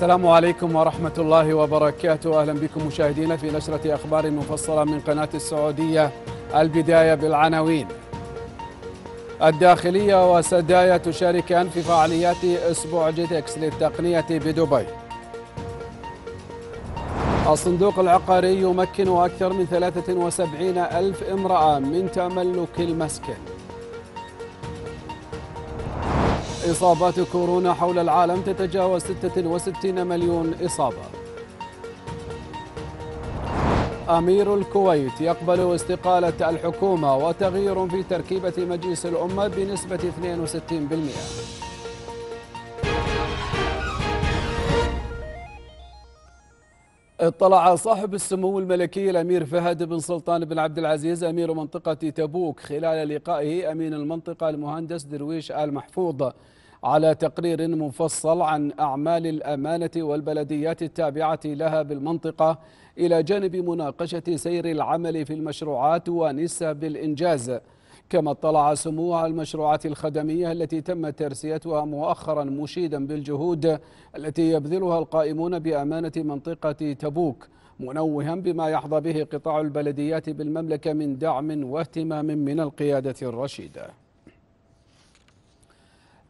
السلام عليكم ورحمة الله وبركاته أهلا بكم مشاهدينا في نشرة أخبار مفصلة من قناة السعودية البداية بالعناوين الداخلية وسدايا تشاركان في فعاليات أسبوع جيتكس للتقنية بدبي الصندوق العقاري يمكن أكثر من 73 ألف امرأة من تملك المسكن إصابات كورونا حول العالم تتجاوز 66 مليون إصابة أمير الكويت يقبل استقالة الحكومة وتغيير في تركيبة مجلس الأمة بنسبة 62% اطلع صاحب السمو الملكي الامير فهد بن سلطان بن عبد العزيز امير منطقه تبوك خلال لقائه امين المنطقه المهندس درويش ال محفوظ على تقرير مفصل عن اعمال الامانه والبلديات التابعه لها بالمنطقه الى جانب مناقشه سير العمل في المشروعات ونسب الانجاز كما اطلع سمو على المشروعات الخدمية التي تم ترسيتها مؤخرا مشيدا بالجهود التي يبذلها القائمون بأمانة منطقة تبوك منوها بما يحظى به قطاع البلديات بالمملكة من دعم واهتمام من القيادة الرشيدة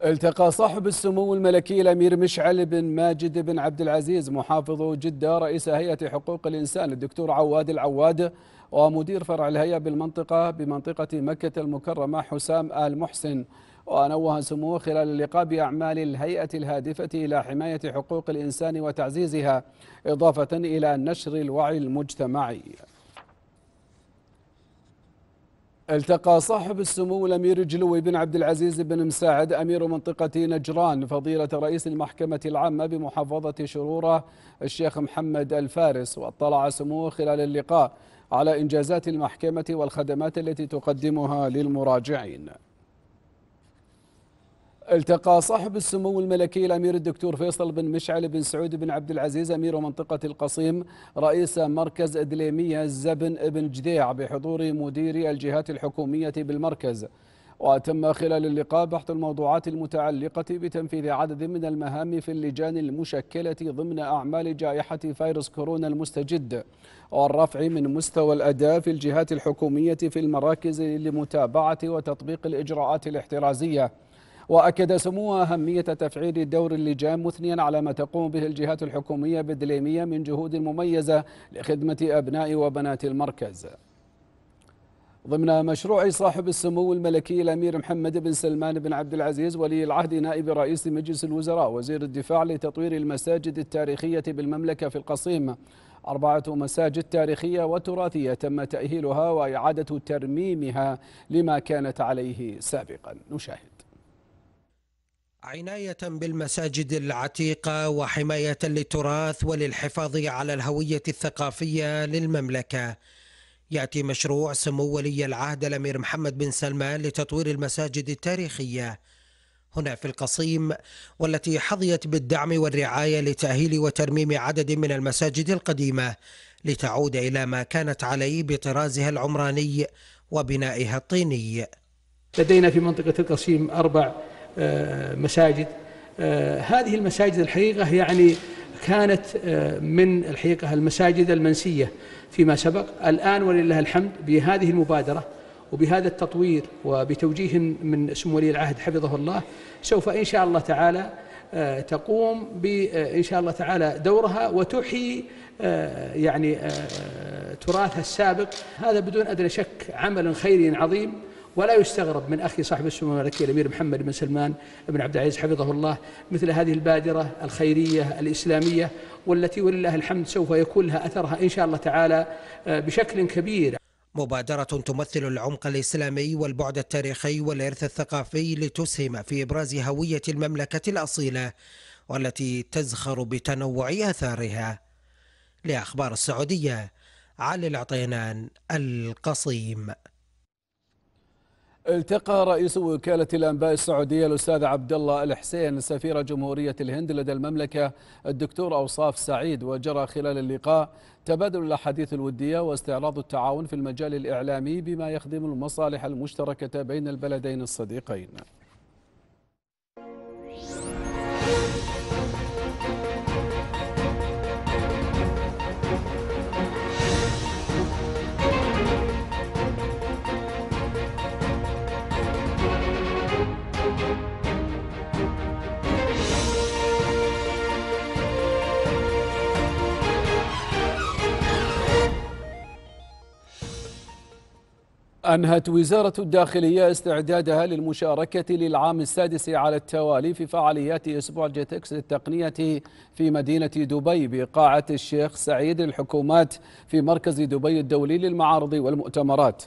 التقى صاحب السمو الملكي الامير مشعل بن ماجد بن عبد العزيز محافظ جده رئيس هيئه حقوق الانسان الدكتور عواد العواد ومدير فرع الهيئة بالمنطقة بمنطقة مكة المكرمة حسام آل محسن ونوه سموه خلال اللقاء بأعمال الهيئة الهادفة إلى حماية حقوق الإنسان وتعزيزها إضافة إلى نشر الوعي المجتمعي التقى صاحب السمو الامير جلوي بن عبد العزيز بن مساعد امير منطقه نجران فضيله رئيس المحكمه العامه بمحافظه شروره الشيخ محمد الفارس واطلع سموه خلال اللقاء على إنجازات المحكمة والخدمات التي تقدمها للمراجعين التقى صاحب السمو الملكي الامير الدكتور فيصل بن مشعل بن سعود بن عبد العزيز امير منطقه القصيم رئيس مركز ادليميه زبن بن جديع بحضور مديري الجهات الحكوميه بالمركز وتم خلال اللقاء بحث الموضوعات المتعلقة بتنفيذ عدد من المهام في اللجان المشكلة ضمن أعمال جائحة فيروس كورونا المستجد والرفع من مستوى الأداء في الجهات الحكومية في المراكز لمتابعة وتطبيق الإجراءات الاحترازية وأكد سمو أهمية تفعيل دور اللجان مثنيا على ما تقوم به الجهات الحكومية بدليمية من جهود مميزة لخدمة أبناء وبنات المركز ضمن مشروع صاحب السمو الملكي الامير محمد بن سلمان بن عبد العزيز ولي العهد نائب رئيس مجلس الوزراء وزير الدفاع لتطوير المساجد التاريخيه بالمملكه في القصيم أربعة مساجد تاريخية وتراثية تم تأهيلها وإعادة ترميمها لما كانت عليه سابقا نشاهد عناية بالمساجد العتيقة وحماية للتراث وللحفاظ على الهوية الثقافية للمملكة يأتي مشروع سمو ولي العهد الأمير محمد بن سلمان لتطوير المساجد التاريخية هنا في القصيم والتي حظيت بالدعم والرعاية لتأهيل وترميم عدد من المساجد القديمة لتعود إلى ما كانت عليه بطرازها العمراني وبنائها الطيني لدينا في منطقة القصيم أربع آه، مساجد آه، هذه المساجد الحقيقة يعني كانت آه، من الحقيقة المساجد المنسية فيما سبق الآن ولله الحمد بهذه المبادرة وبهذا التطوير وبتوجيه من سمو ولي العهد حفظه الله سوف إن شاء الله تعالى آه، تقوم بإن آه، شاء الله تعالى دورها وتحيي يعني تراثها السابق هذا بدون أدنى شك عمل خيري عظيم ولا يستغرب من أخي صاحب السمو الملكي الأمير محمد بن سلمان بن عبد العزيز حفظه الله مثل هذه البادرة الخيرية الإسلامية والتي ولله الحمد سوف يكون لها أثرها إن شاء الله تعالى آه، بشكل كبير مبادرة تمثل العمق الإسلامي والبعد التاريخي والإرث الثقافي لتسهم في إبراز هوية المملكة الأصيلة والتي تزخر بتنوع آثارها لأخبار السعودية علي العطينان القصيم التقى رئيس وكالة الأنباء السعودية الأستاذ عبد الله الحسين سفير جمهورية الهند لدى المملكة الدكتور أوصاف سعيد وجرى خلال اللقاء تبادل الأحاديث الودية واستعراض التعاون في المجال الإعلامي بما يخدم المصالح المشتركة بين البلدين الصديقين أنهت وزارة الداخلية استعدادها للمشاركة للعام السادس على التوالي في فعاليات أسبوع جيتكس للتقنية في مدينة دبي بقاعة الشيخ سعيد للحكومات في مركز دبي الدولي للمعارض والمؤتمرات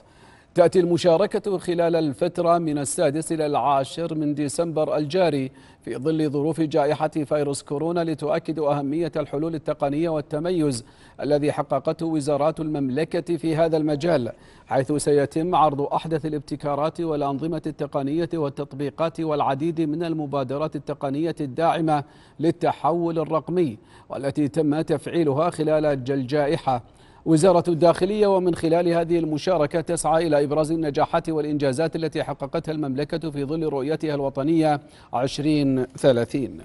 تأتي المشاركة خلال الفترة من السادس إلى العاشر من ديسمبر الجاري في ظل ظروف جائحة فيروس كورونا لتؤكد أهمية الحلول التقنية والتميز الذي حققته وزارات المملكة في هذا المجال حيث سيتم عرض أحدث الابتكارات والأنظمة التقنية والتطبيقات والعديد من المبادرات التقنية الداعمة للتحول الرقمي والتي تم تفعيلها خلال الجائحة وزارة الداخلية ومن خلال هذه المشاركة تسعى إلى إبراز النجاحات والإنجازات التي حققتها المملكة في ظل رؤيتها الوطنية 2030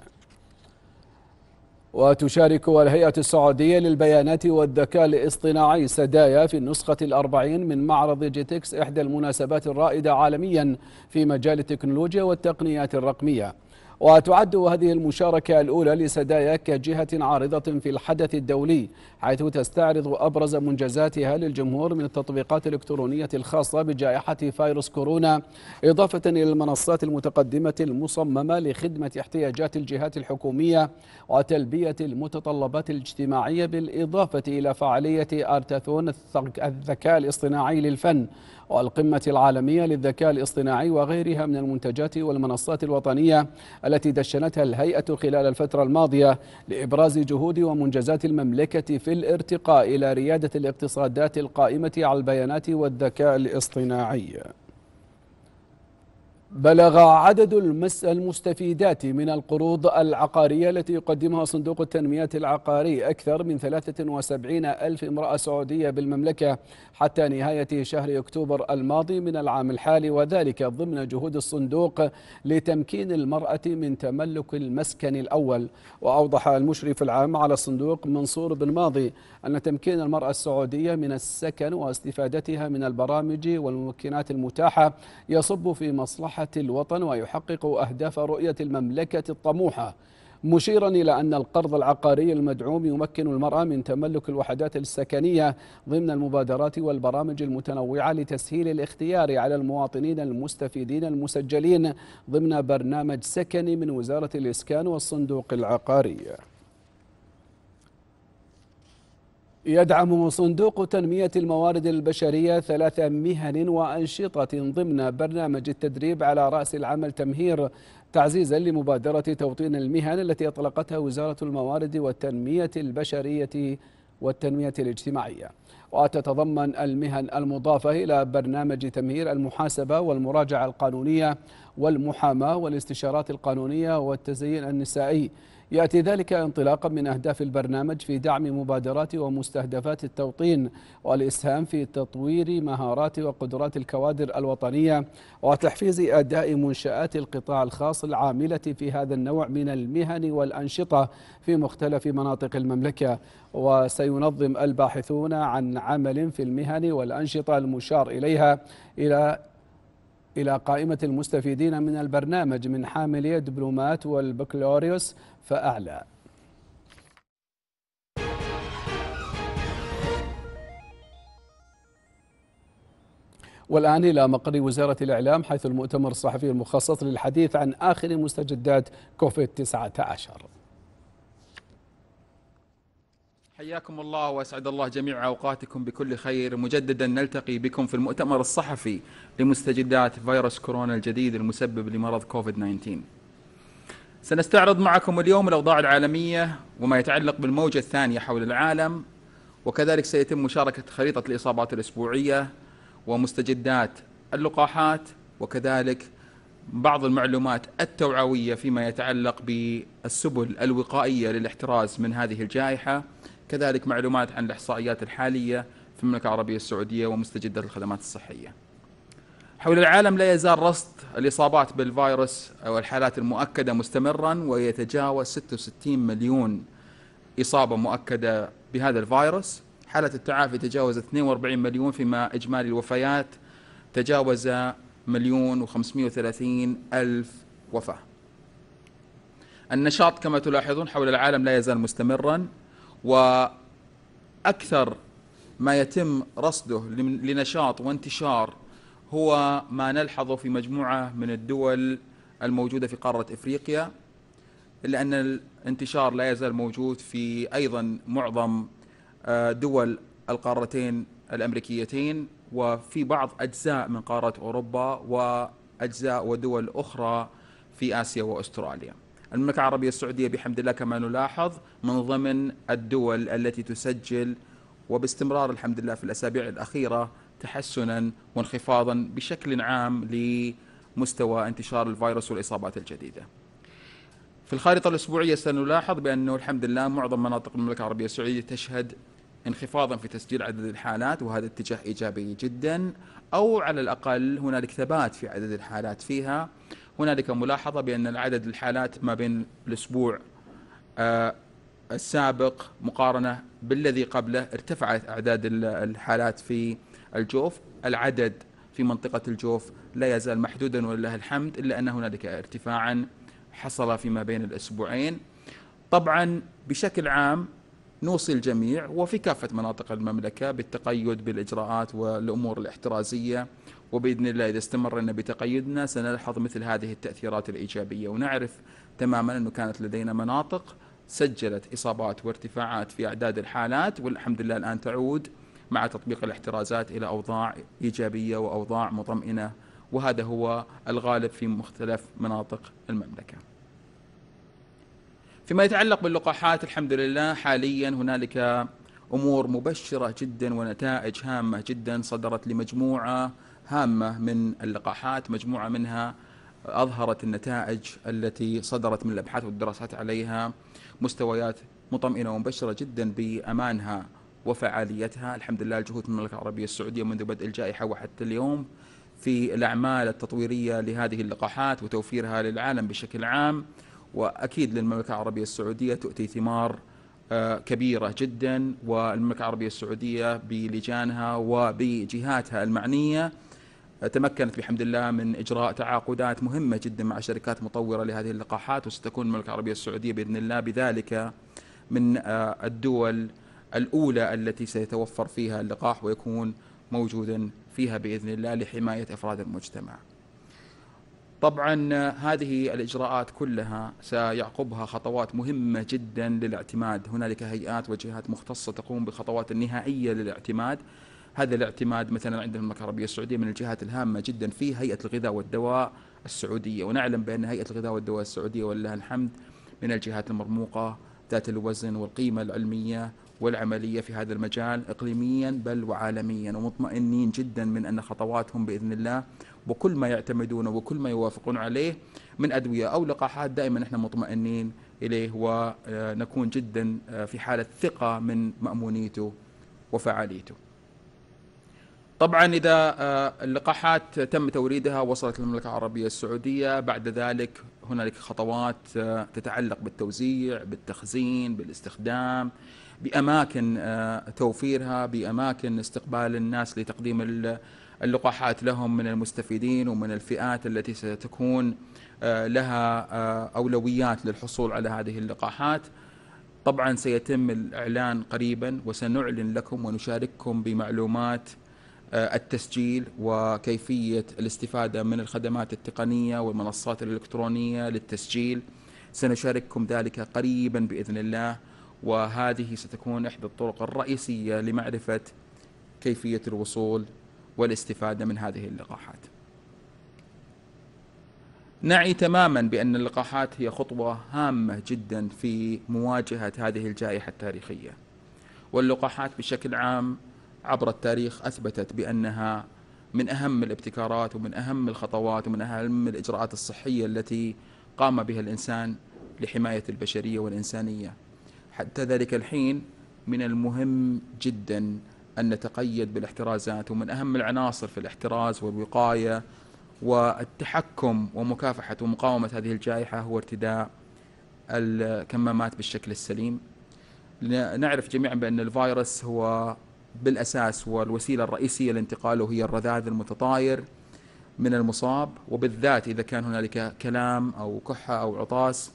وتشارك الهيئة السعودية للبيانات والذكاء الاصطناعي سدايا في النسخة الأربعين من معرض جيتكس إحدى المناسبات الرائدة عالميا في مجال التكنولوجيا والتقنيات الرقمية وتعد هذه المشاركة الأولى لسدايا كجهة عارضة في الحدث الدولي حيث تستعرض أبرز منجزاتها للجمهور من التطبيقات الإلكترونية الخاصة بجائحة فيروس كورونا إضافة إلى المنصات المتقدمة المصممة لخدمة احتياجات الجهات الحكومية وتلبية المتطلبات الاجتماعية بالإضافة إلى فعالية أرتاثون الذكاء الاصطناعي للفن والقمة العالمية للذكاء الاصطناعي وغيرها من المنتجات والمنصات الوطنية التي دشنتها الهيئة خلال الفترة الماضية لإبراز جهود ومنجزات المملكة في الارتقاء إلى ريادة الاقتصادات القائمة على البيانات والذكاء الاصطناعي بلغ عدد المستفيدات من القروض العقارية التي يقدمها صندوق التنمية العقاري أكثر من 73 ألف امرأة سعودية بالمملكة حتى نهاية شهر أكتوبر الماضي من العام الحالي وذلك ضمن جهود الصندوق لتمكين المرأة من تملك المسكن الأول وأوضح المشرف العام على الصندوق منصور بن ماضي أن تمكين المرأة السعودية من السكن واستفادتها من البرامج والممكنات المتاحة يصب في مصلحة الوطن ويحقق أهداف رؤية المملكة الطموحة مشيرا إلى أن القرض العقاري المدعوم يمكن المرأة من تملك الوحدات السكنية ضمن المبادرات والبرامج المتنوعة لتسهيل الاختيار على المواطنين المستفيدين المسجلين ضمن برنامج سكني من وزارة الإسكان والصندوق العقاري يدعم صندوق تنمية الموارد البشرية ثلاث مهن وأنشطة ضمن برنامج التدريب على رأس العمل تمهير تعزيزا لمبادرة توطين المهن التي أطلقتها وزارة الموارد والتنمية البشرية والتنمية الاجتماعية وتتضمن المهن المضافة إلى برنامج تمهير المحاسبة والمراجعة القانونية والمحاماة والاستشارات القانونية والتزيين النسائي يأتي ذلك انطلاقا من أهداف البرنامج في دعم مبادرات ومستهدفات التوطين والإسهام في تطوير مهارات وقدرات الكوادر الوطنية وتحفيز أداء منشآت القطاع الخاص العاملة في هذا النوع من المهن والأنشطة في مختلف مناطق المملكة وسينظم الباحثون عن عمل في المهن والأنشطة المشار إليها إلى إلى قائمة المستفيدين من البرنامج من حاملي دبلومات والبكالوريوس فأعلى والآن إلى مقر وزارة الإعلام حيث المؤتمر الصحفي المخصص للحديث عن آخر مستجدات كوفيد 19 حياكم الله واسعد الله جميع اوقاتكم بكل خير مجددا نلتقي بكم في المؤتمر الصحفي لمستجدات فيروس كورونا الجديد المسبب لمرض كوفيد 19 سنستعرض معكم اليوم الاوضاع العالميه وما يتعلق بالموجه الثانيه حول العالم وكذلك سيتم مشاركه خريطه الاصابات الاسبوعيه ومستجدات اللقاحات وكذلك بعض المعلومات التوعويه فيما يتعلق بالسبل الوقائيه للاحتراز من هذه الجائحه كذلك معلومات عن الإحصائيات الحالية في المملكة العربية السعودية ومستجدات الخدمات الصحية حول العالم لا يزال رصد الإصابات بالفيروس أو الحالات المؤكدة مستمرا ويتجاوز 66 مليون إصابة مؤكدة بهذا الفيروس حالة التعافي تجاوز 42 مليون فيما إجمالي الوفيات تجاوز مليون و530 ألف وفاة النشاط كما تلاحظون حول العالم لا يزال مستمرا وأكثر ما يتم رصده لنشاط وانتشار هو ما نلحظه في مجموعة من الدول الموجودة في قارة إفريقيا إلا أن الانتشار لا يزال موجود في أيضا معظم آه، دول القارتين الأمريكيتين وفي بعض أجزاء من قارة أوروبا وأجزاء ودول أخرى في آسيا وأستراليا المملكة العربية السعودية بحمد الله كما نلاحظ من ضمن الدول التي تسجل وباستمرار الحمد لله في الأسابيع الأخيرة تحسنا وانخفاضا بشكل عام لمستوى انتشار الفيروس والإصابات الجديدة في الخارطة الأسبوعية سنلاحظ بأنه الحمد لله معظم مناطق المملكة العربية السعودية تشهد انخفاضا في تسجيل عدد الحالات وهذا اتجاه إيجابي جدا أو على الأقل هنالك ثبات في عدد الحالات فيها هنالك ملاحظة بأن عدد الحالات ما بين الأسبوع آه، السابق مقارنة بالذي قبله ارتفعت أعداد الحالات في الجوف العدد في منطقة الجوف لا يزال محدودا ولله الحمد إلا أن هنالك ارتفاعا حصل فيما بين الأسبوعين طبعا بشكل عام نوصي الجميع وفي كافة مناطق المملكة بالتقيد بالإجراءات والأمور الاحترازية وبإذن الله إذا استمرنا بتقيدنا سنلحظ مثل هذه التأثيرات الإيجابية ونعرف تماما أنه كانت لدينا مناطق سجلت إصابات وارتفاعات في أعداد الحالات والحمد لله الآن تعود مع تطبيق الاحترازات إلى أوضاع إيجابية وأوضاع مطمئنة وهذا هو الغالب في مختلف مناطق المملكة فيما يتعلق باللقاحات الحمد لله حاليا هنالك أمور مبشرة جدا ونتائج هامة جدا صدرت لمجموعة هامة من اللقاحات مجموعة منها أظهرت النتائج التي صدرت من الأبحاث والدراسات عليها مستويات مطمئنة ومبشرة جدا بأمانها وفعاليتها الحمد لله الجهود من المملكة العربية السعودية منذ بدء الجائحة وحتى اليوم في الأعمال التطويرية لهذه اللقاحات وتوفيرها للعالم بشكل عام وأكيد للمملكة العربية السعودية تؤتي ثمار آه، كبيرة جدا والمملكة العربية السعودية بلجانها وبجهاتها المعنية تمكنت بحمد الله من إجراء تعاقدات مهمة جدا مع شركات مطورة لهذه اللقاحات وستكون المملكة العربية السعودية بإذن الله بذلك من آه، الدول الأولى التي سيتوفر فيها اللقاح ويكون موجودا فيها بإذن الله لحماية أفراد المجتمع طبعا آه، هذه الإجراءات كلها سيعقبها خطوات مهمة جدا للاعتماد هنالك هيئات وجهات مختصة تقوم بخطوات النهائية للاعتماد هذا الاعتماد مثلا عندنا المملكه العربيه السعوديه من الجهات الهامه جدا في هيئه الغذاء والدواء السعوديه ونعلم بان هيئه الغذاء والدواء السعوديه ولله الحمد من الجهات المرموقه ذات الوزن والقيمه العلميه والعمليه في هذا المجال اقليميا بل وعالميا ومطمئنين جدا من ان خطواتهم باذن الله وكل ما يعتمدونه وكل ما يوافقون عليه من ادويه او لقاحات دائما احنا مطمئنين اليه ونكون آه، جدا آه، في حاله ثقه من مامونيته وفعاليته طبعا اذا آه، اللقاحات تم توريدها وصلت المملكه العربيه السعوديه بعد ذلك هنالك خطوات آه، تتعلق بالتوزيع بالتخزين بالاستخدام باماكن آه، توفيرها باماكن استقبال الناس لتقديم اللقاحات لهم من المستفيدين ومن الفئات التي ستكون لها اولويات للحصول على هذه اللقاحات طبعا سيتم الاعلان قريبا وسنعلن لكم ونشارككم بمعلومات آه، التسجيل وكيفية الاستفادة من الخدمات التقنية والمنصات الإلكترونية للتسجيل سنشارككم ذلك قريبا بإذن الله وهذه ستكون إحدى الطرق الرئيسية لمعرفة كيفية الوصول والاستفادة من هذه اللقاحات نعي تماما بأن اللقاحات هي خطوة هامة جدا في مواجهة هذه الجائحة التاريخية واللقاحات بشكل عام عبر التاريخ أثبتت بأنها من أهم الابتكارات ومن أهم الخطوات ومن أهم الإجراءات الصحية التي قام بها الإنسان لحماية البشرية والإنسانية حتى ذلك الحين من المهم جدا أن نتقيد بالاحترازات ومن أهم العناصر في الاحتراز والوقاية والتحكم ومكافحة ومقاومة هذه الجائحة هو ارتداء الكمامات بالشكل السليم نعرف جميعا بأن الفيروس هو بالأساس والوسيلة الرئيسية لانتقاله هي الرذاذ المتطاير من المصاب وبالذات إذا كان هنالك كلام أو كحة أو عطاس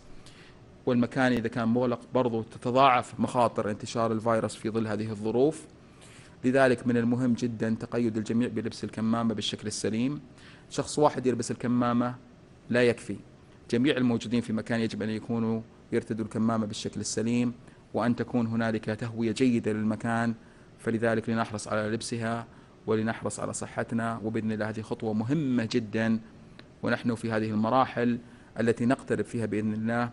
والمكان إذا كان مغلق برضو تتضاعف مخاطر انتشار الفيروس في ظل هذه الظروف لذلك من المهم جدا تقيد الجميع بلبس الكمامة بالشكل السليم شخص واحد يلبس الكمامة لا يكفي جميع الموجودين في مكان يجب أن يكونوا يرتدوا الكمامة بالشكل السليم وأن تكون هنالك تهوية جيدة للمكان فلذلك لنحرص على لبسها ولنحرص على صحتنا وبإذن الله هذه خطوة مهمة جدا ونحن في هذه المراحل التي نقترب فيها بإذن الله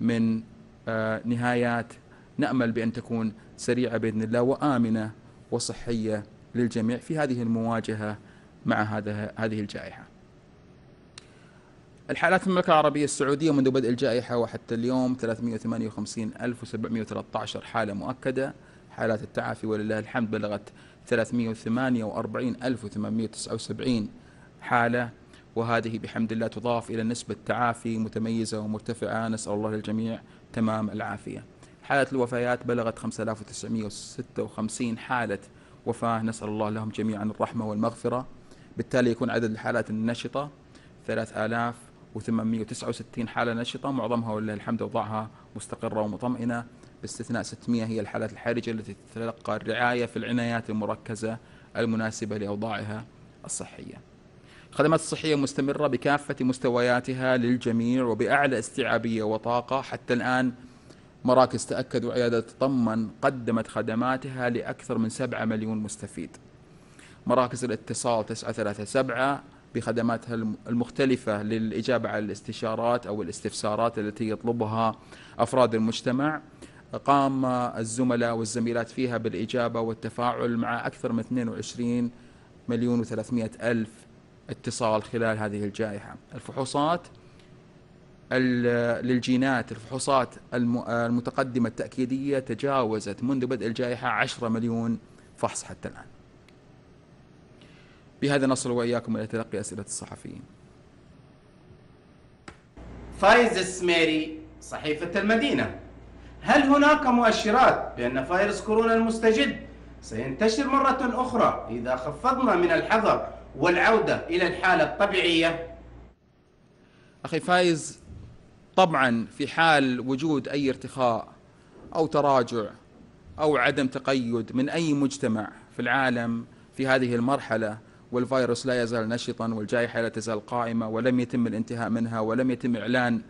من آه، نهايات نأمل بأن تكون سريعة بإذن الله وآمنة وصحية للجميع في هذه المواجهة مع هذا هذه الجائحة. الحالات في المملكة العربية السعودية منذ بدء الجائحة وحتى اليوم 358713 حالة مؤكدة حالات التعافي ولله الحمد بلغت 348879 حالة وهذه بحمد الله تضاف إلى نسبة تعافي متميزة ومرتفعة نسأل الله للجميع تمام العافية حالة الوفيات بلغت 5956 حالة وفاة نسأل الله لهم جميعا الرحمة والمغفرة بالتالي يكون عدد الحالات النشطة 3869 حالة نشطة معظمها ولله الحمد وضعها مستقرة ومطمئنة باستثناء 600 هي الحالات الحرجة التي تتلقى الرعاية في العنايات المركزة المناسبة لأوضاعها الصحية الخدمات الصحية مستمرة بكافة مستوياتها للجميع وبأعلى استيعابية وطاقة حتى الآن مراكز تأكد وعيادة تطمن قدمت خدماتها لأكثر من 7 مليون مستفيد مراكز الاتصال 937 بخدماتها المختلفة للإجابة على الاستشارات أو الاستفسارات التي يطلبها أفراد المجتمع قام الزملاء والزميلات فيها بالإجابة والتفاعل مع أكثر من 22 مليون و300 ألف اتصال خلال هذه الجائحة الفحوصات للجينات الفحوصات المتقدمة التأكيدية تجاوزت منذ بدء الجائحة 10 مليون فحص حتى الآن بهذا نصل وإياكم إلى تلقي أسئلة الصحفيين فايز السميري صحيفة المدينة هل هناك مؤشرات بأن فيروس كورونا المستجد سينتشر مرة أخرى إذا خفضنا من الحذر والعودة إلى الحالة الطبيعية؟ أخي فايز طبعا في حال وجود أي ارتخاء أو تراجع أو عدم تقيد من أي مجتمع في العالم في هذه المرحلة والفيروس لا يزال نشطا والجائحة لا تزال قائمة ولم يتم الانتهاء منها ولم يتم إعلان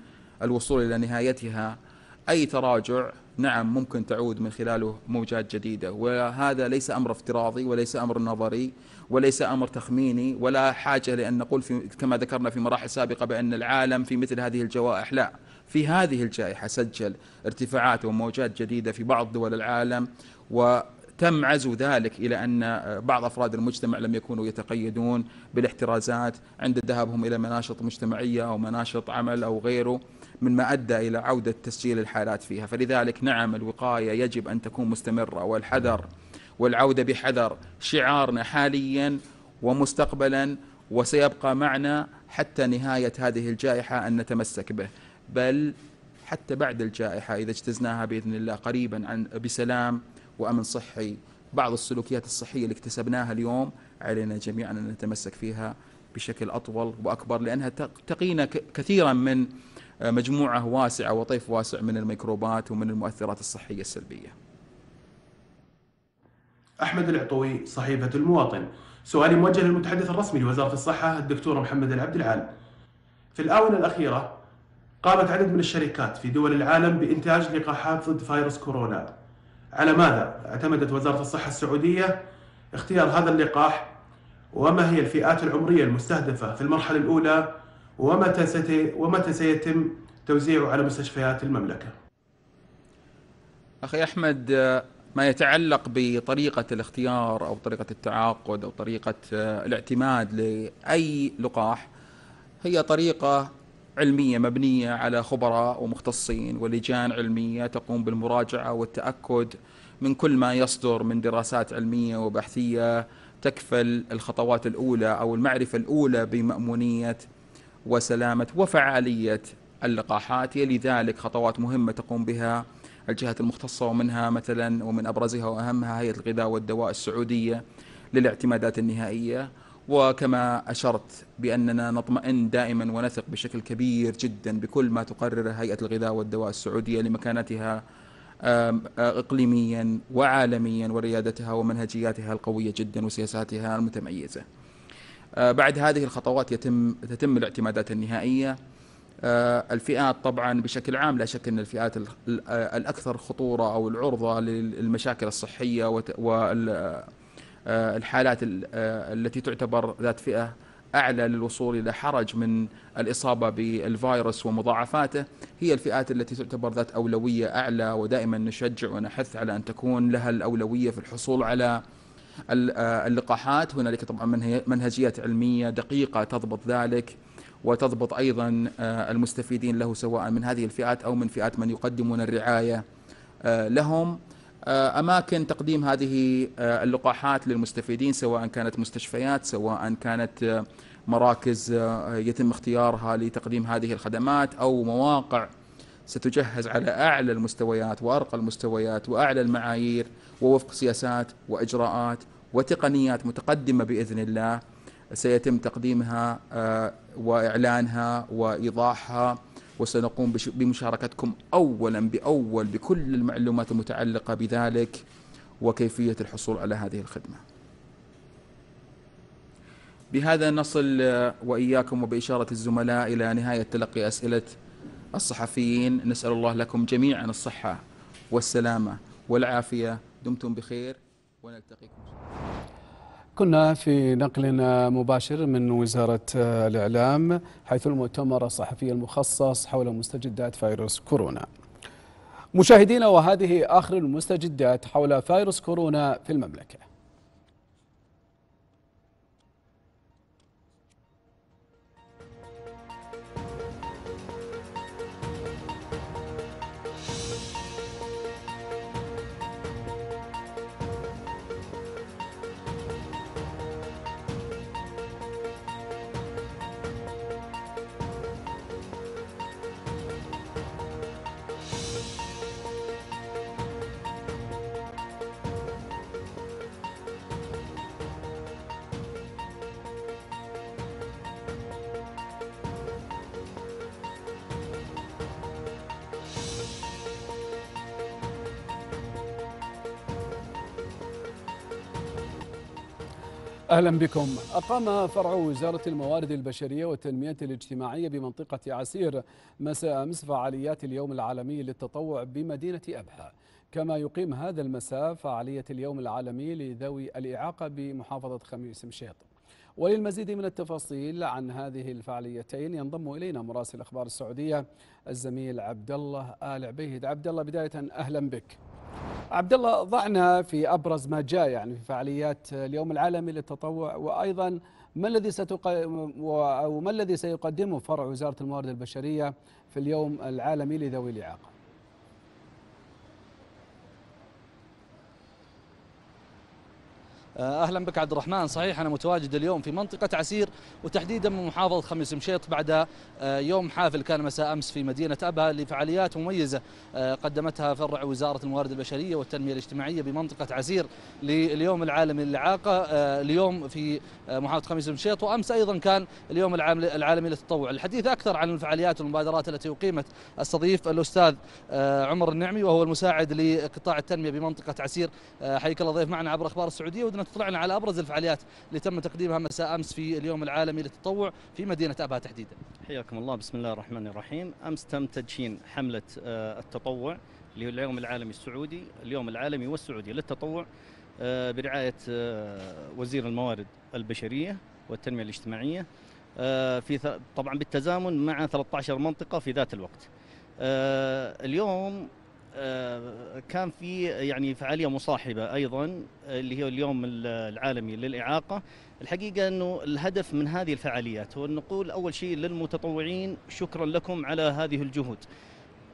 الوصول إلى نهايتها أي تراجع نعم ممكن تعود من خلاله موجات جديدة وهذا ليس أمر افتراضي وليس أمر نظري وليس أمر تخميني ولا حاجة لأن نقول في كما ذكرنا في مراحل سابقة بأن العالم في مثل هذه الجوائح لا في هذه الجائحة سجل ارتفاعات وموجات جديدة في بعض دول العالم وتم عزو ذلك إلى أن بعض أفراد المجتمع لم يكونوا يتقيدون بالاحترازات عند ذهابهم إلى مناشط مجتمعية أو مناشط عمل أو غيره مما أدى إلى عودة تسجيل الحالات فيها فلذلك نعم الوقاية يجب أن تكون مستمرة والحذر والعودة بحذر شعارنا حاليا ومستقبلا وسيبقى معنا حتى نهاية هذه الجائحة أن نتمسك به بل حتى بعد الجائحة إذا اجتزناها بإذن الله قريبا عن بسلام وأمن صحي بعض السلوكيات الصحية اللي اكتسبناها اليوم علينا جميعا أن نتمسك فيها بشكل أطول وأكبر لأنها تقينا كثيرا من آه، مجموعه واسعه وطيف واسع من الميكروبات ومن المؤثرات الصحيه السلبيه. احمد العطوي صحيفه المواطن سؤالي موجه للمتحدث الرسمي لوزاره الصحه الدكتور محمد العبد العال. في الاونه الاخيره قامت عدد من الشركات في دول العالم بإنتاج لقاحات ضد فيروس كورونا على ماذا اعتمدت وزارة الصحة السعودية اختيار هذا اللقاح وما هي الفئات العمرية المستهدفة في المرحلة الأولى ومتى ومتى سيتم توزيعه على مستشفيات المملكه. اخي احمد ما يتعلق بطريقه الاختيار او طريقه التعاقد او طريقه آه، الاعتماد لاي لقاح هي طريقه علميه مبنيه على خبراء ومختصين ولجان علميه تقوم بالمراجعه والتاكد من كل ما يصدر من دراسات علميه وبحثيه تكفل الخطوات الاولى او المعرفه الاولى بمامونيه وسلامة وفعالية اللقاحات لذلك خطوات مهمة تقوم بها الجهات المختصة ومنها مثلا ومن أبرزها وأهمها هيئة الغذاء والدواء السعودية للاعتمادات النهائية وكما أشرت بأننا نطمئن دائما ونثق بشكل كبير جدا بكل ما تقرره هيئة الغذاء والدواء السعودية لمكانتها آه، إقليميا وعالميا وريادتها ومنهجياتها القوية جدا وسياساتها المتميزة آه، بعد هذه الخطوات يتم تتم الاعتمادات النهائيه آه، الفئات طبعا بشكل عام لا شك ان الفئات الاكثر خطوره او العرضه للمشاكل الصحيه والحالات آه، التي تعتبر ذات فئه اعلى للوصول الى حرج من الاصابه بالفيروس ومضاعفاته هي الفئات التي تعتبر ذات اولويه اعلى ودائما نشجع ونحث على ان تكون لها الاولويه في الحصول على آه، اللقاحات هنالك طبعا منهجيات علميه دقيقه تضبط ذلك وتضبط ايضا آه، المستفيدين له سواء من هذه الفئات او من فئات من يقدمون الرعايه آه، لهم اماكن تقديم هذه اللقاحات للمستفيدين سواء كانت مستشفيات سواء كانت مراكز يتم اختيارها لتقديم هذه الخدمات او مواقع ستجهز على اعلى المستويات وارقى المستويات واعلى المعايير ووفق سياسات وإجراءات وتقنيات متقدمة بإذن الله سيتم تقديمها آه، وإعلانها وإيضاحها وسنقوم بمشاركتكم أولا بأول بكل المعلومات المتعلقة بذلك وكيفية الحصول على هذه الخدمة بهذا نصل آه، وإياكم وبإشارة الزملاء إلى نهاية تلقي أسئلة الصحفيين نسأل الله لكم جميعا الصحة والسلامة والعافية دمتم بخير ونلتقيكم كنا في نقل مباشر من وزارة آه، الإعلام حيث المؤتمر الصحفي المخصص حول مستجدات فيروس كورونا مشاهدينا وهذه آخر المستجدات حول فيروس كورونا في المملكة أهلا بكم أقام فرع وزارة الموارد البشرية والتنمية الاجتماعية بمنطقة عسير مساء أمس فعاليات اليوم العالمي للتطوع بمدينة أبها كما يقيم هذا المساء فعالية اليوم العالمي لذوي الإعاقة بمحافظة خميس مشيط وللمزيد من التفاصيل عن هذه الفعاليتين ينضم إلينا مراسل أخبار السعودية الزميل عبد الله آل عبيد عبد الله بداية أهلا بك عبد الله ضعنا في ابرز ما جاء يعني في فعاليات اليوم العالمي للتطوع وايضا ما الذي ستقدم او ما الذي سيقدمه فرع وزاره الموارد البشريه في اليوم العالمي لذوي الاعاقه؟ آه، اهلا بك عبد الرحمن صحيح انا متواجد اليوم في منطقه عسير وتحديدا من محافظه خميس مشيط بعد آه، يوم حافل كان مساء امس في مدينه ابها لفعاليات مميزه آه، قدمتها فرع وزاره الموارد البشريه والتنميه الاجتماعيه بمنطقه عسير لليوم العالمي للاعاقه اليوم في محافظه خميس مشيط وامس ايضا كان اليوم العالمي للتطوع الحديث اكثر عن الفعاليات والمبادرات التي اقيمت استضيف الاستاذ عمر النعمي وهو المساعد لقطاع التنميه بمنطقه عسير حياك الله ضيف معنا عبر اخبار السعوديه ودنا تطلعنا على ابرز الفعاليات اللي تم تقديمها مساء امس في اليوم العالمي للتطوع في مدينه ابها تحديدا. حياكم الله بسم الله الرحمن الرحيم، امس تم تدشين حمله آه، التطوع اللي هو اليوم العالمي السعودي، اليوم العالمي والسعودي للتطوع آه، برعايه آه، وزير الموارد البشريه والتنميه الاجتماعيه في طبعا بالتزامن مع 13 منطقه في ذات الوقت. اليوم كان في يعني فعاليه مصاحبه ايضا اللي هي اليوم العالمي للاعاقه الحقيقه انه الهدف من هذه الفعاليات هو نقول اول شيء للمتطوعين شكرا لكم على هذه الجهود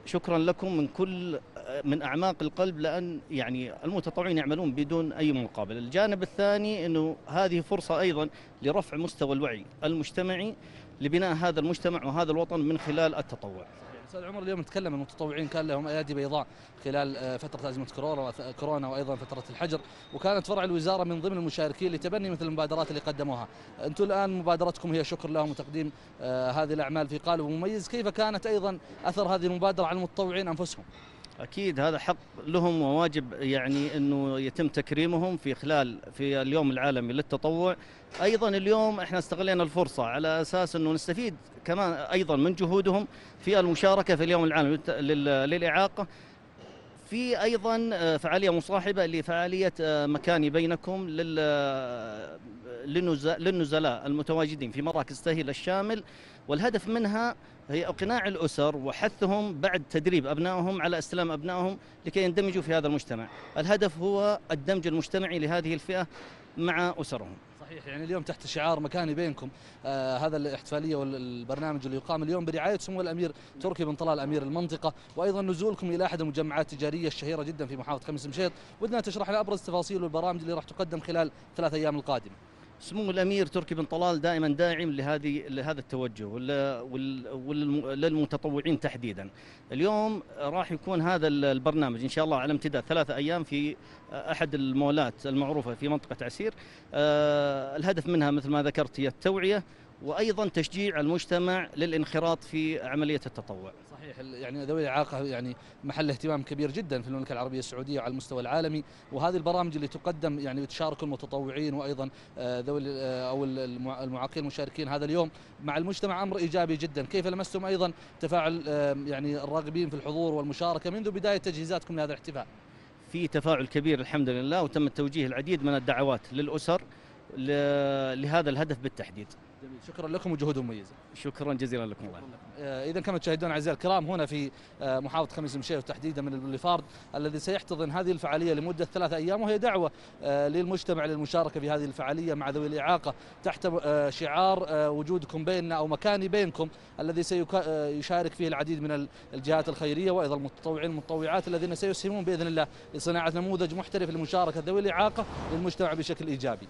شكرا لكم من كل من اعماق القلب لان يعني المتطوعين يعملون بدون اي مقابل الجانب الثاني انه هذه فرصه ايضا لرفع مستوى الوعي المجتمعي لبناء هذا المجتمع وهذا الوطن من خلال التطوع استاذ عمر اليوم نتكلم المتطوعين كان لهم ايادي بيضاء خلال آه، فتره ازمه كورونا كورونا وايضا فتره الحجر وكانت فرع الوزاره من ضمن المشاركين لتبني مثل المبادرات اللي قدموها انتم الان مبادرتكم هي شكر لهم وتقديم آه، هذه الاعمال في قالب مميز كيف كانت ايضا اثر هذه المبادره على المتطوعين انفسهم اكيد هذا حق لهم وواجب يعني انه يتم تكريمهم في خلال في اليوم العالمي للتطوع ايضا اليوم احنا استغلينا الفرصه على اساس انه نستفيد كمان ايضا من جهودهم في المشاركه في اليوم العالمي للاعاقه في ايضا آه، فعاليه مصاحبه لفعاليه آه، مكاني بينكم آه، للنزلاء المتواجدين في مراكز تاهيل الشامل والهدف منها هي اقناع الاسر وحثهم بعد تدريب ابنائهم على استلام ابنائهم لكي يندمجوا في هذا المجتمع، الهدف هو الدمج المجتمعي لهذه الفئه مع اسرهم. صحيح يعني اليوم تحت شعار مكاني بينكم آه هذا الاحتفاليه والبرنامج اللي يقام اليوم برعايه سمو الامير تركي بن طلال امير المنطقه وايضا نزولكم الى احد المجمعات التجاريه الشهيره جدا في محافظه خميس مشيط ودنا تشرح لنا ابرز التفاصيل والبرامج اللي راح تقدم خلال ثلاث ايام القادمه. سمو الامير تركي بن طلال دائما داعم لهذه لهذا التوجه وللمتطوعين تحديدا. اليوم راح يكون هذا البرنامج ان شاء الله على امتداد ثلاثة ايام في احد المولات المعروفه في منطقه عسير. آه، الهدف منها مثل ما ذكرت هي التوعيه وايضا تشجيع المجتمع للانخراط في عمليه التطوع. صحيح يعني ذوي الاعاقه يعني محل اهتمام كبير جدا في المملكه العربيه السعوديه وعلى المستوى العالمي وهذه البرامج اللي تقدم يعني تشارك المتطوعين وايضا آه، ذوي آه، او المعاقين المشاركين هذا اليوم مع المجتمع امر ايجابي جدا كيف لمستم ايضا تفاعل يعني الراغبين في الحضور والمشاركه منذ بدايه تجهيزاتكم لهذا الاحتفال في تفاعل كبير الحمد لله وتم التوجيه العديد من الدعوات للاسر لهذا الهدف بالتحديد شكرا لكم وجهود مميزه. شكرا جزيلا لكم الله. آه، اذا كما تشاهدون اعزائي الكرام هنا في آه، محافظه خميس مشيف تحديدا من البوليفارد الذي سيحتضن هذه الفعاليه لمده ثلاثة ايام وهي دعوه آه، للمجتمع للمشاركه في هذه الفعاليه مع ذوي الاعاقه تحت شعار وجودكم بيننا او مكاني بينكم الذي سيشارك فيه العديد من الجهات الخيريه وايضا المتطوعين المتطوعات الذين سيسهمون باذن الله لصناعه نموذج محترف لمشاركه ذوي الاعاقه للمجتمع بشكل ايجابي.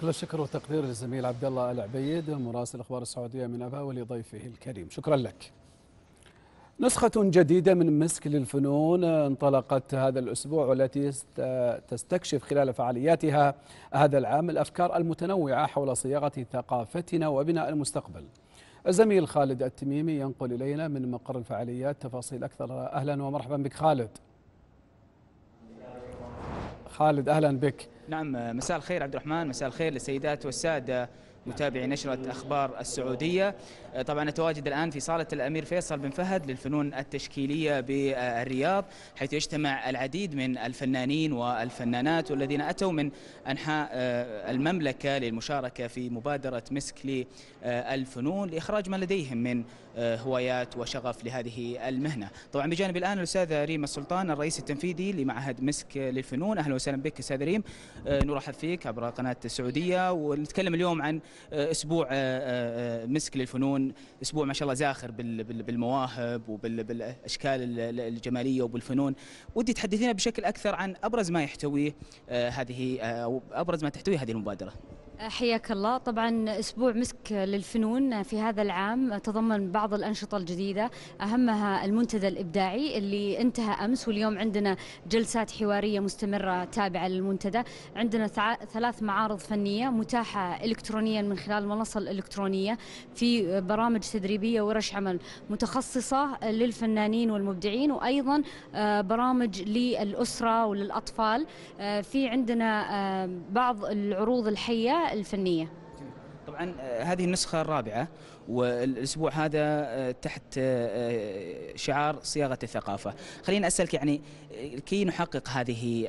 كل الشكر والتقدير للزميل عبد الله العبيد مراسل اخبار السعوديه من ابها ولضيفه الكريم شكرا لك. نسخة جديدة من مسك للفنون انطلقت هذا الأسبوع والتي تستكشف خلال فعالياتها هذا العام الأفكار المتنوعة حول صياغة ثقافتنا وبناء المستقبل الزميل خالد التميمي ينقل إلينا من مقر الفعاليات تفاصيل أكثر أهلا ومرحبا بك خالد خالد أهلا بك نعم مساء الخير عبد الرحمن مساء الخير للسيدات والسادة متابعي نشرة أخبار السعودية طبعا نتواجد الآن في صالة الأمير فيصل بن فهد للفنون التشكيلية بالرياض حيث يجتمع العديد من الفنانين والفنانات والذين أتوا من أنحاء آه، المملكة للمشاركة في مبادرة مسك للفنون لإخراج ما لديهم من آه، هوايات وشغف لهذه المهنة طبعا بجانب الآن الأستاذة ريما السلطان الرئيس التنفيذي لمعهد مسك للفنون أهلا وسهلا بك أستاذ ريم آه، نرحب فيك عبر قناة السعودية ونتكلم اليوم عن أسبوع مسك للفنون اسبوع ما شاء الله زاخر بالمواهب وبالاشكال الجماليه وبالفنون ودي تحدثينا بشكل اكثر عن ابرز ما يحتوي آه، هذه آه، او ابرز ما تحتوي هذه المبادره أه، حياك الله طبعا اسبوع مسك للفنون في هذا العام تضمن بعض الانشطه الجديده اهمها المنتدى الابداعي اللي انتهى امس واليوم عندنا جلسات حواريه مستمره تابعه للمنتدى عندنا ثلاث معارض فنيه متاحه الكترونيا من خلال المنصه الالكترونيه في برامج تدريبيه وورش عمل متخصصه للفنانين والمبدعين وايضا أه، برامج للاسره وللاطفال أه، في عندنا بعض العروض الحيه الفنية طبعا آه، هذه النسخة الرابعة والاسبوع هذا آه، تحت آه، آه، شعار صياغه الثقافه خليني اسالك يعني كي نحقق هذه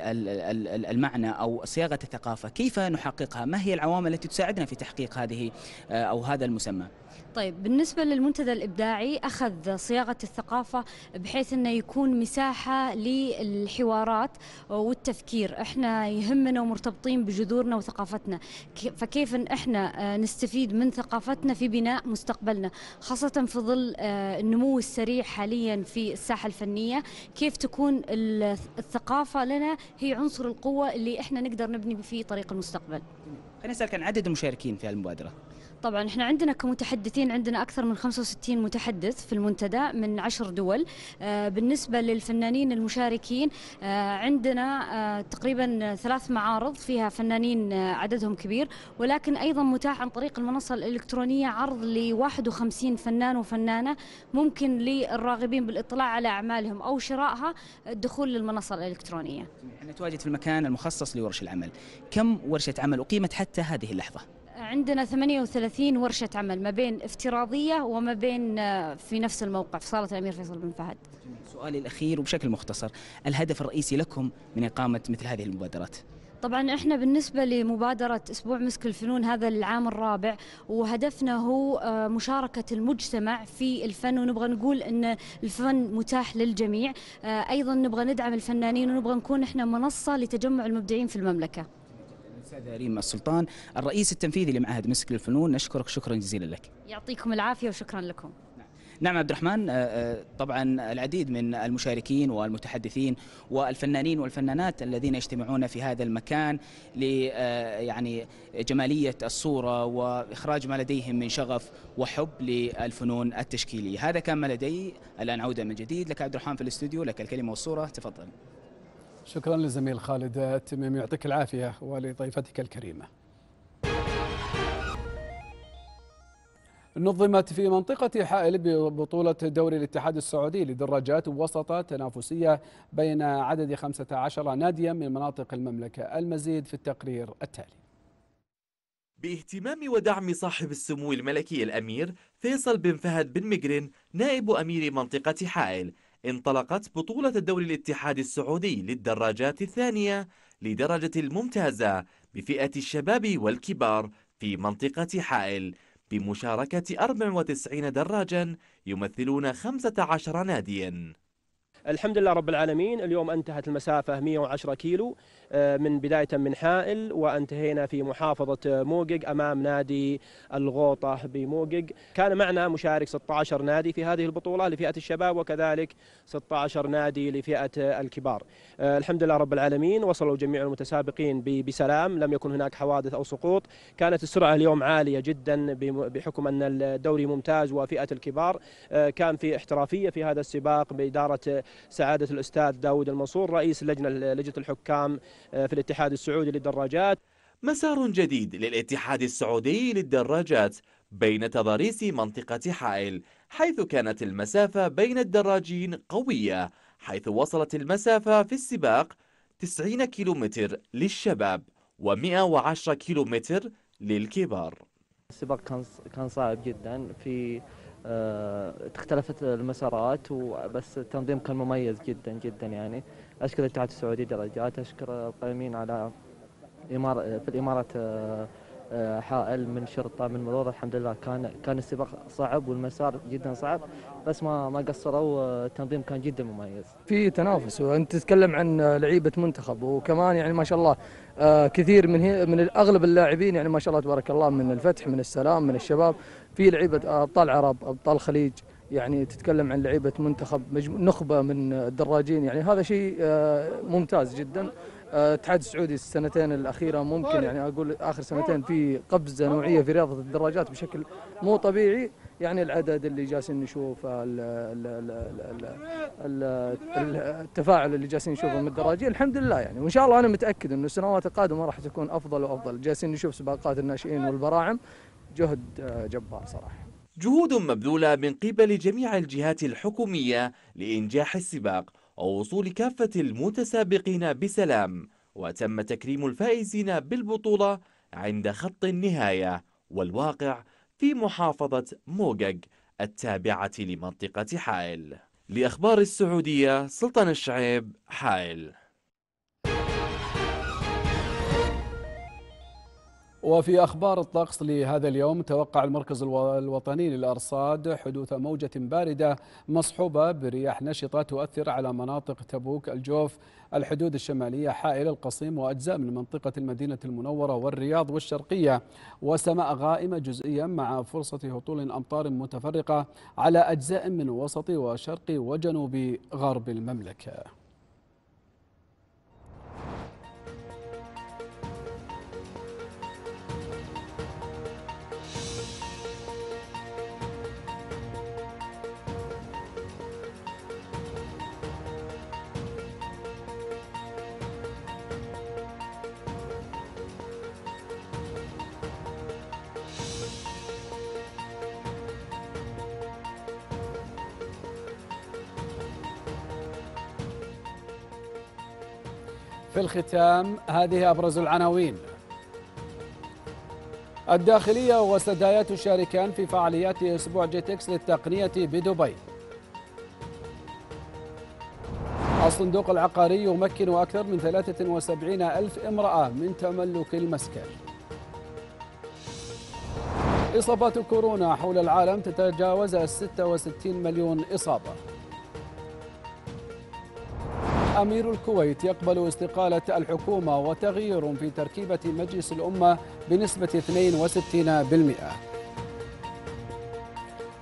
المعنى او صياغه الثقافه كيف نحققها ما هي العوامل التي تساعدنا في تحقيق هذه او هذا المسمى طيب بالنسبة للمنتدى الإبداعي أخذ صياغة الثقافة بحيث أنه يكون مساحة للحوارات والتفكير إحنا يهمنا ومرتبطين بجذورنا وثقافتنا فكيف إن إحنا نستفيد من ثقافتنا في بناء مستقبل مستقبلنا خاصة في ظل آه، النمو السريع حاليا في الساحة الفنية كيف تكون الثقافة لنا هي عنصر القوة اللي احنا نقدر نبني فيه طريق المستقبل خلينا نسألك عن عدد المشاركين في المبادرة طبعا احنا عندنا كمتحدثين عندنا اكثر من 65 متحدث في المنتدى من 10 دول آه، بالنسبه للفنانين المشاركين آه، عندنا آه، تقريبا ثلاث معارض فيها فنانين عددهم كبير ولكن ايضا متاح عن طريق المنصه الالكترونيه عرض ل 51 فنان وفنانه ممكن للراغبين بالاطلاع على اعمالهم او شرائها الدخول للمنصه الالكترونيه. احنا نتواجد في المكان المخصص لورش العمل، كم ورشه عمل اقيمت حتى هذه اللحظه؟ عندنا 38 ورشة عمل ما بين افتراضية وما بين آه، في نفس الموقع في صالة الأمير فيصل بن فهد سؤالي الأخير وبشكل مختصر الهدف الرئيسي لكم من إقامة مثل هذه المبادرات طبعا احنا بالنسبه لمبادره اسبوع مسك الفنون هذا العام الرابع وهدفنا هو آه، مشاركه المجتمع في الفن ونبغى نقول ان الفن متاح للجميع آه، ايضا نبغى ندعم الفنانين ونبغى نكون احنا منصه لتجمع المبدعين في المملكه الأستاذة ريم السلطان الرئيس التنفيذي لمعهد مسك للفنون نشكرك شكرا جزيلا لك يعطيكم العافية وشكرا لكم نعم, نعم عبد الرحمن آه، آه، طبعا العديد من المشاركين والمتحدثين والفنانين والفنانات الذين يجتمعون في هذا المكان ل آه، يعني جماليه الصوره واخراج ما لديهم من شغف وحب للفنون التشكيليه، هذا كان ما لدي الان عوده من جديد لك عبد الرحمن في الاستوديو لك الكلمه والصوره تفضل. شكرا للزميل خالد التميمي يعطيك العافية ولضيفتك الكريمة نظمت في منطقة حائل ببطولة دوري الاتحاد السعودي للدراجات وسط تنافسية بين عدد 15 ناديا من مناطق المملكة المزيد في التقرير التالي باهتمام ودعم صاحب السمو الملكي الأمير فيصل بن فهد بن مقرن نائب أمير منطقة حائل انطلقت بطولة الدوري الاتحاد السعودي للدراجات الثانية لدرجة الممتازة بفئة الشباب والكبار في منطقة حائل بمشاركة 94 دراجا يمثلون 15 ناديا الحمد لله رب العالمين اليوم انتهت المسافة 110 كيلو آه، من بداية من حائل وانتهينا في محافظة موقق أمام نادي الغوطة بموقق كان معنا مشارك 16 نادي في هذه البطولة لفئة الشباب وكذلك 16 نادي لفئة الكبار آه، الحمد لله رب العالمين وصلوا جميع المتسابقين بسلام لم يكن هناك حوادث أو سقوط كانت السرعة اليوم عالية جدا بحكم أن الدوري ممتاز وفئة الكبار آه، كان في احترافية في هذا السباق بإدارة سعادة الأستاذ داود المنصور رئيس لجنة لجنة الحكام آه، في الاتحاد السعودي للدراجات مسار جديد للاتحاد السعودي للدراجات بين تضاريس منطقة حائل حيث كانت المسافة بين الدراجين قوية حيث وصلت المسافة في السباق 90 كيلومتر للشباب و110 كيلومتر للكبار السباق كان كان صعب جدا في آه، اختلفت المسارات وبس التنظيم كان مميز جدا جدا يعني اشكر الاتحاد السعودي درجات اشكر القائمين على إمارة في الامارات آه، حائل من شرطه من مرور الحمد لله كان كان السباق صعب والمسار جدا صعب بس ما ما قصروا التنظيم كان جدا مميز. في تنافس وانت تتكلم عن لعيبه منتخب وكمان يعني ما شاء الله آه، كثير من هي من اغلب اللاعبين يعني ما شاء الله تبارك الله من الفتح من السلام من الشباب في لعيبه ابطال عرب ابطال خليج يعني تتكلم عن لعيبه منتخب نخبه من الدراجين يعني هذا شيء آه، ممتاز جدا الاتحاد آه، السعودي السنتين الاخيره ممكن يعني اقول اخر سنتين في قفزه نوعيه في رياضه الدراجات بشكل مو طبيعي يعني العدد اللي جالسين نشوفه التفاعل اللي جالسين نشوفه من الدراجين الحمد لله يعني وان شاء الله انا متاكد انه السنوات القادمه راح تكون افضل وافضل جالسين نشوف سباقات الناشئين والبراعم جهد آه، جبار صراحه جهود مبذولة من قبل جميع الجهات الحكومية لإنجاح السباق ووصول كافة المتسابقين بسلام وتم تكريم الفائزين بالبطولة عند خط النهاية والواقع في محافظة موجج التابعة لمنطقة حائل لأخبار السعودية سلطان الشعيب حائل وفي أخبار الطقس لهذا اليوم توقع المركز الوطني للأرصاد حدوث موجة باردة مصحوبة برياح نشطة تؤثر على مناطق تبوك الجوف الحدود الشمالية حائل القصيم وأجزاء من منطقة المدينة المنورة والرياض والشرقية وسماء غائمة جزئيا مع فرصة هطول أمطار متفرقة على أجزاء من وسط وشرق وجنوب غرب المملكة في الختام هذه أبرز العناوين الداخلية والسدايا تشاركان في فعاليات أسبوع جيتكس للتقنية بدبي الصندوق العقاري يمكن أكثر من 73 ألف امرأة من تملك المسكن إصابات كورونا حول العالم تتجاوز 66 مليون إصابة أمير الكويت يقبل استقالة الحكومة وتغيير في تركيبة مجلس الأمة بنسبة 62%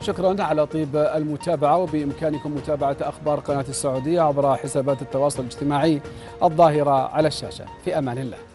شكرا على طيب المتابعة وبإمكانكم متابعة أخبار قناة السعودية عبر حسابات التواصل الاجتماعي الظاهرة على الشاشة في أمان الله